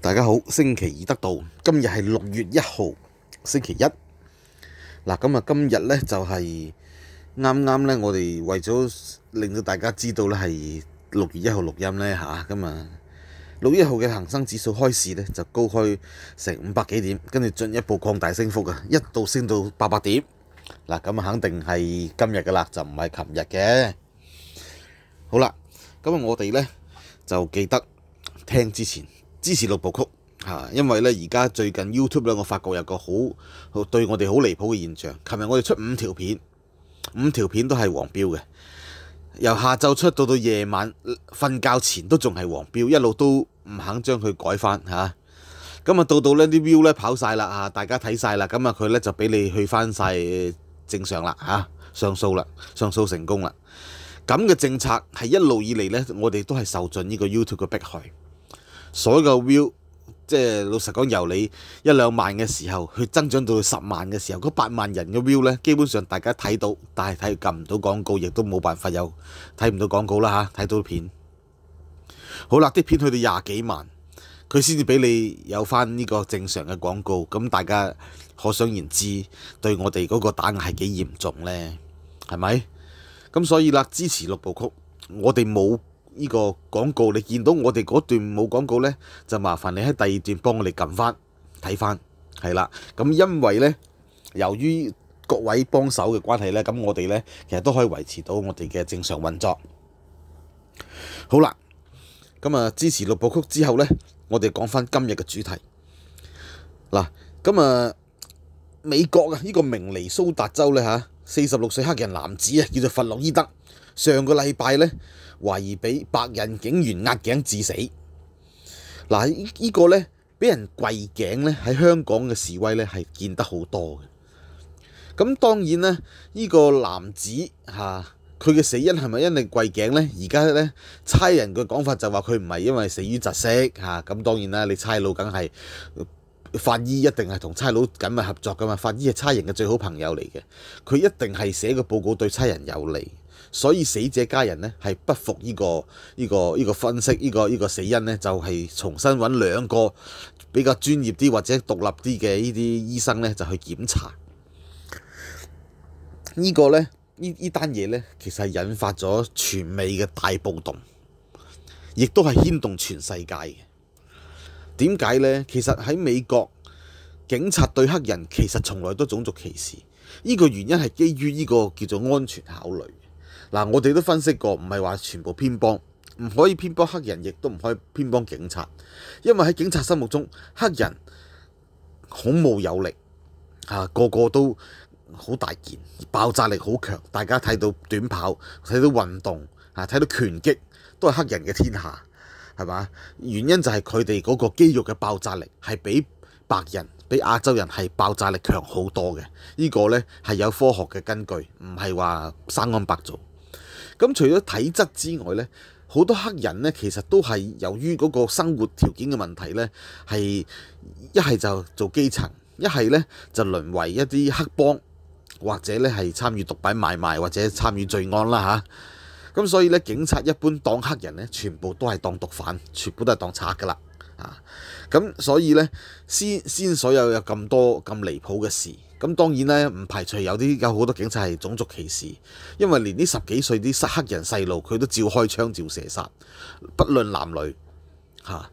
大家好，星期二得到今日系六月一号星期一嗱。咁啊，今日咧就系啱啱咧，我哋为咗令到大家知道咧系六月一号录音咧吓，咁啊六月一号嘅恒生指数开市咧就高开成五百几点，跟住进一步扩大升幅啊，一度升到八百点嗱。咁啊，肯定系今日噶啦，就唔系琴日嘅。好啦，咁啊，我哋咧就记得听之前。支持六部曲嚇，因為咧而家最近 YouTube 咧，我發覺有個好對我哋好離譜嘅現象。琴日我哋出五條片，五條片都係黃標嘅，由下晝出到到夜晚瞓覺前都仲係黃標，一路都唔肯將佢改翻嚇。咁啊到到咧啲 view 咧跑曬啦嚇，大家睇曬啦，咁啊佢咧就俾你去翻曬正常啦嚇，上訴啦，上訴成功啦。咁嘅政策係一路以嚟咧，我哋都係受盡呢個 YouTube 嘅迫害。所有嘅 view，即係老實講，由你一兩萬嘅時候，佢增長到十萬嘅時候，嗰八萬人嘅 view 咧，基本上大家睇到，但係睇撳唔到廣告，亦都冇辦法有睇唔到廣告啦嚇，睇到片。好啦，啲片去到廿幾萬，佢先至俾你有翻呢個正常嘅廣告。咁大家可想而知，對我哋嗰個打壓係幾嚴重咧，係咪？咁所以啦，支持六部曲，我哋冇。呢个广告你见到我哋嗰段冇广告呢，就麻烦你喺第二段帮我哋揿翻睇翻，系啦。咁因为呢，由于各位帮手嘅关系呢，咁我哋呢其实都可以维持到我哋嘅正常运作。好啦，咁啊支持六部曲之后呢，我哋讲翻今日嘅主题。嗱，咁啊美国啊呢个明尼苏达州呢，吓，四十六岁黑人男子啊，叫做弗洛伊德。上個禮拜咧，懷疑俾白人警員壓頸致死。嗱，依個咧俾人跪頸咧喺香港嘅示威咧係見得好多嘅。咁當然咧，依個男子嚇佢嘅死因係咪因令跪頸咧？而家咧差人嘅講法就話佢唔係因為死於窒息嚇。咁當然啦，你差佬梗係法醫一定係同差佬緊密合作噶嘛。法醫係差人嘅最好朋友嚟嘅，佢一定係寫個報告對差人有利。所以死者家人呢係不服呢個呢個呢個分析，呢個呢個死因呢，就係重新揾兩個比較專業啲或者獨立啲嘅呢啲醫生呢，就去檢查呢個呢呢單嘢呢，其實係引發咗全美嘅大暴動，亦都係牽動全世界嘅。點解呢？其實喺美國警察對黑人其實從來都種族歧視，呢個原因係基於呢個叫做安全考慮。嗱，我哋都分析過，唔係話全部偏幫，唔可以偏幫黑人，亦都唔可以偏幫警察，因為喺警察心目中黑人恐怖有力，啊，個個都好大件，爆炸力好強。大家睇到短跑，睇到運動，啊，睇到拳擊都係黑人嘅天下，係嘛？原因就係佢哋嗰個肌肉嘅爆炸力係比白人、比亞洲人係爆炸力強好多嘅。呢個呢係有科學嘅根據，唔係話生安白做。咁除咗體質之外呢，好多黑人呢，其實都係由於嗰個生活條件嘅問題呢，係一係就做基層，一係呢就淪為一啲黑幫，或者呢係參與毒品買賣或者參與罪案啦嚇。咁所以呢，警察一般當黑人呢，全部都係當毒販，全部都係當賊噶啦。啊，咁所以呢，先先所有有咁多咁離譜嘅事。咁當然咧，唔排除有啲有好多警察係種族歧視，因為連啲十幾歲啲黑人細路，佢都照開槍照射殺，不論男女嚇。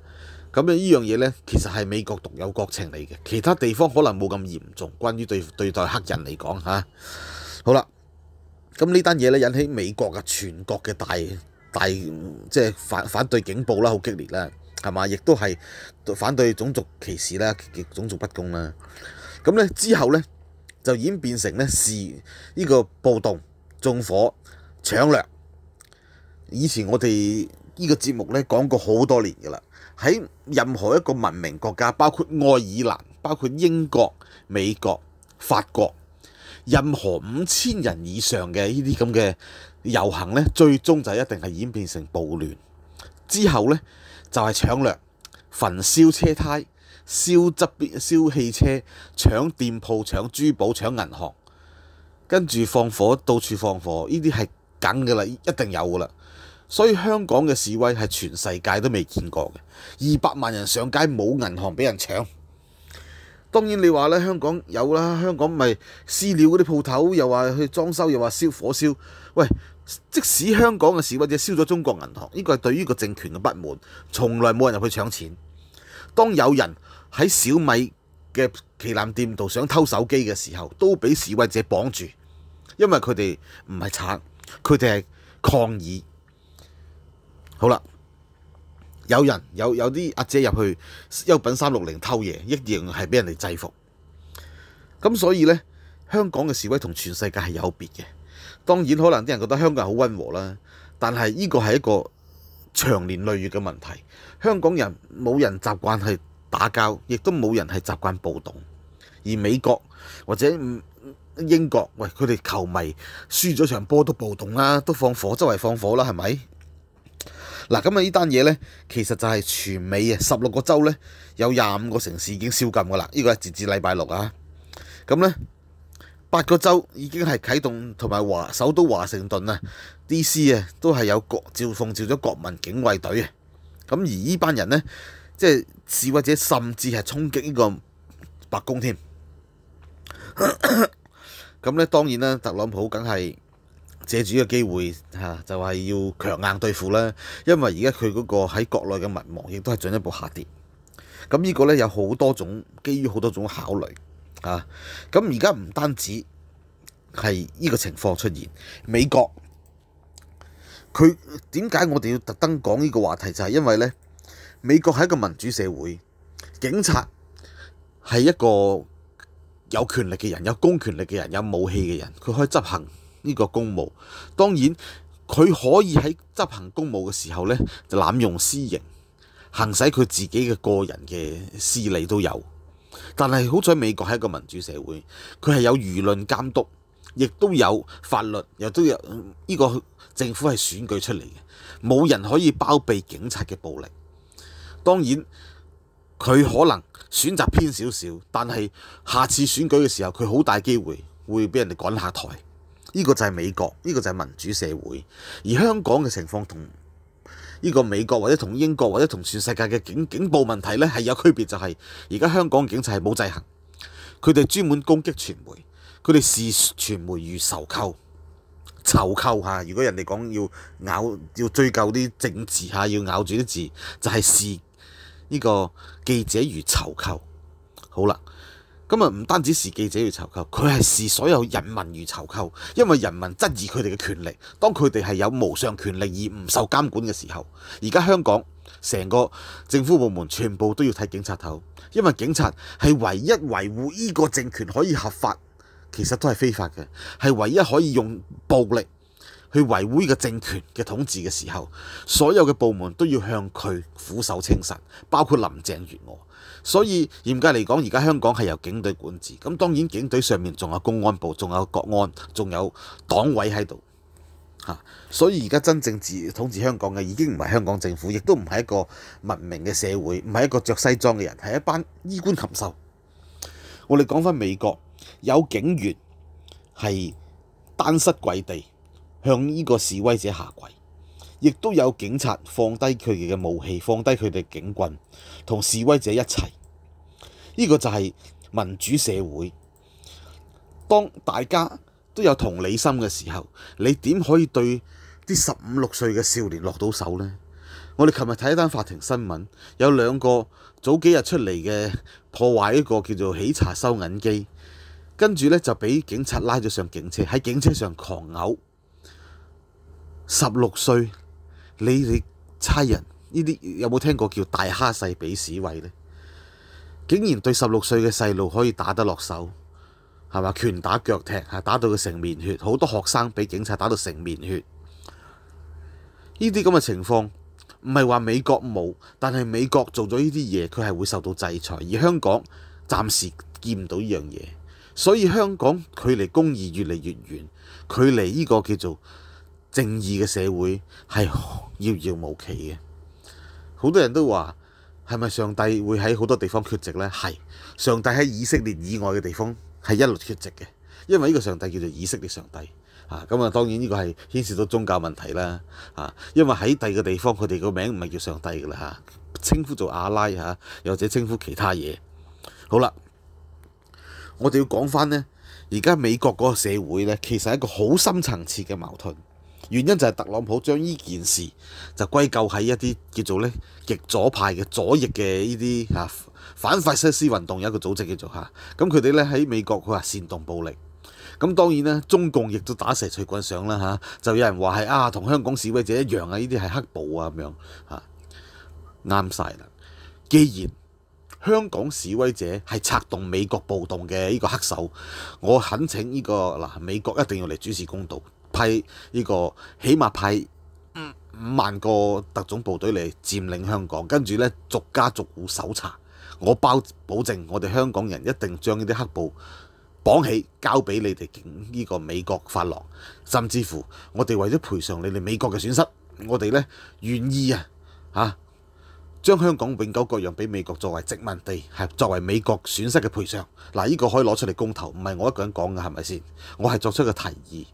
咁樣依樣嘢咧，其實係美國獨有國情嚟嘅，其他地方可能冇咁嚴重。關於對對待黑人嚟講嚇，好啦，咁呢單嘢咧引起美國嘅全國嘅大大即係反反對警報啦，好激烈啦，係嘛？亦都係反對種族歧視啦，種族不公啦。咁咧之後咧。就演變成咧是呢個暴動、縱火、搶掠。以前我哋呢個節目咧講過好多年㗎啦。喺任何一個文明國家，包括愛爾蘭、包括英國、美國、法國，任何五千人以上嘅呢啲咁嘅遊行咧，最終就一定係演變成暴亂。之後咧就係搶掠、焚燒車胎。燒側邊、燒汽車、搶店鋪、搶珠寶、搶銀行，跟住放火，到處放火，呢啲係梗㗎啦，一定有㗎啦。所以香港嘅示威係全世界都未見過嘅，二百萬人上街冇銀行俾人搶。當然你話咧，香港有啦，香港咪私了嗰啲鋪頭，又話去裝修，又話燒火燒。喂，即使香港嘅示威者燒咗中國銀行，呢個係對於個政權嘅不滿，從來冇人入去搶錢。當有人喺小米嘅旗艦店度想偷手機嘅時候，都俾示威者綁住，因為佢哋唔係賊，佢哋係抗議。好啦，有人有有啲阿姐入去優品三六零偷嘢，一樣係俾人哋制服。咁所以呢，香港嘅示威同全世界係有別嘅。當然可能啲人覺得香港人好温和啦，但係呢個係一個長年累月嘅問題。香港人冇人習慣係。打交亦都冇人係習慣暴動，而美國或者英國，喂佢哋球迷輸咗場波都暴動啦，都放火周圍放火啦，係咪？嗱，咁啊，呢單嘢呢，其實就係全美啊，十六個州呢，有廿五個城市已經宵禁噶啦，呢個係截至禮拜六啊。咁呢，八個州已經係啟動同埋華首都華盛頓啊 D.C. 啊，都係有國照奉召咗國民警衛隊啊。咁而呢班人呢。即係示威者甚至係衝擊呢個白宮添，咁咧當然啦，特朗普梗係借住呢個機會嚇，就係要強硬對付啦。因為而家佢嗰個喺國內嘅民望亦都係進一步下跌。咁呢個咧有好多種，基於好多種考慮嚇。咁而家唔單止係呢個情況出現，美國佢點解我哋要特登講呢個話題？就係因為咧。美國係一個民主社會，警察係一個有權力嘅人，有公權力嘅人，有武器嘅人，佢可以執行呢個公務。當然佢可以喺執行公務嘅時候呢，就濫用私刑，行使佢自己嘅個人嘅私利都有。但係好彩，美國係一個民主社會，佢係有輿論監督，亦都有法律，又都有呢個政府係選舉出嚟嘅，冇人可以包庇警察嘅暴力。當然佢可能選擇偏少少，但係下次選舉嘅時候，佢好大機會會俾人哋趕下台。呢個就係美國，呢個就係民主社會。而香港嘅情況同呢個美國或者同英國或者同全世界嘅警警報問題呢係有區別，就係而家香港警察係冇制衡，佢哋專門攻擊傳媒，佢哋視傳媒如仇寇。仇寇下，如果人哋講要咬要追究啲政治下，要咬住啲字，就係視。呢個記者如囚購，好啦，咁啊唔單止是記者如囚購，佢係视所有人民如囚購，因為人民質疑佢哋嘅權力。當佢哋係有無上權力而唔受監管嘅時候，而家香港成個政府部門全部都要睇警察頭，因為警察係唯一維護呢個政權可以合法，其實都係非法嘅，係唯一可以用暴力。去維護呢個政權嘅統治嘅時候，所有嘅部門都要向佢俯首稱臣，包括林鄭月娥。所以嚴格嚟講，而家香港係由警隊管治。咁當然警隊上面仲有公安部，仲有國安，仲有黨委喺度所以而家真正治統治香港嘅已經唔係香港政府，亦都唔係一個文明嘅社會，唔係一個着西裝嘅人，係一班衣冠禽獸。我哋講翻美國有警員係單膝跪地。向呢個示威者下跪，亦都有警察放低佢哋嘅武器，放低佢哋警棍，同示威者一齊。呢個就係民主社會，當大家都有同理心嘅時候，你點可以對啲十五六歲嘅少年落到手呢？我哋琴日睇一單法庭新聞，有兩個早幾日出嚟嘅破壞一個叫做喜茶收銀機，跟住呢就俾警察拉咗上警車，喺警車上狂嘔。十六歲，你哋差人呢啲有冇聽過叫大蝦細比屎位呢？竟然對十六歲嘅細路可以打得落手，係嘛？拳打腳踢，係打到佢成面血。好多學生俾警察打到成面血。呢啲咁嘅情況唔係話美國冇，但係美國做咗呢啲嘢，佢係會受到制裁。而香港暫時見唔到呢樣嘢，所以香港距離公義越嚟越遠，距離呢個叫做……正義嘅社會係遙遙無期嘅。好多人都話係咪上帝會喺好多地方缺席呢？係上帝喺以色列以外嘅地方係一路缺席嘅，因為呢個上帝叫做以色列上帝啊。咁啊，當然呢個係牽涉到宗教問題啦啊。因為喺第二個地方，佢哋個名唔係叫上帝噶啦嚇，稱呼做阿拉嚇，或者稱呼其他嘢。好啦，我哋要講翻咧，而家美國嗰個社會咧，其實係一個好深層次嘅矛盾。原因就係特朗普將呢件事就歸咎喺一啲叫做咧極左派嘅左翼嘅呢啲嚇反法西斯運動有一個組織叫做嚇，咁佢哋咧喺美國佢話煽動暴力，咁當然咧中共亦都打蛇隨棍上啦嚇，就有人話係啊同香港示威者一樣啊，呢啲係黑暴啊咁樣嚇，啱晒啦。既然香港示威者係策動美國暴動嘅呢個黑手，我懇請呢個嗱美國一定要嚟主持公道。派呢個起碼派五五萬個特種部隊嚟佔領香港，跟住咧逐家逐户搜查。我包保證，我哋香港人一定將呢啲黑布綁起交俾你哋警呢個美國發郎。甚至乎，我哋為咗賠償你哋美國嘅損失，我哋咧願意啊嚇！将香港永久割讓俾美国作为殖民地，系作为美国损失嘅赔偿。嗱，呢个可以攞出嚟公投，唔系我一个人讲嘅，系咪先？我系作出个提议，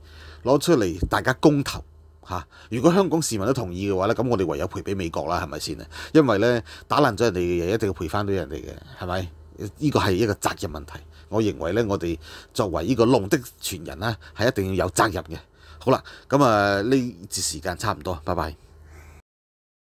攞出嚟大家公投吓。如果香港市民都同意嘅话咧，咁我哋唯有赔俾美国啦，系咪先啊？因为咧打烂咗人哋嘅嘢，一定要赔翻俾人哋嘅，系咪？呢个系一个责任问题。我认为咧，我哋作为呢个龙的传人咧，系一定要有责任嘅。好啦，咁啊呢節时间差唔多，拜拜。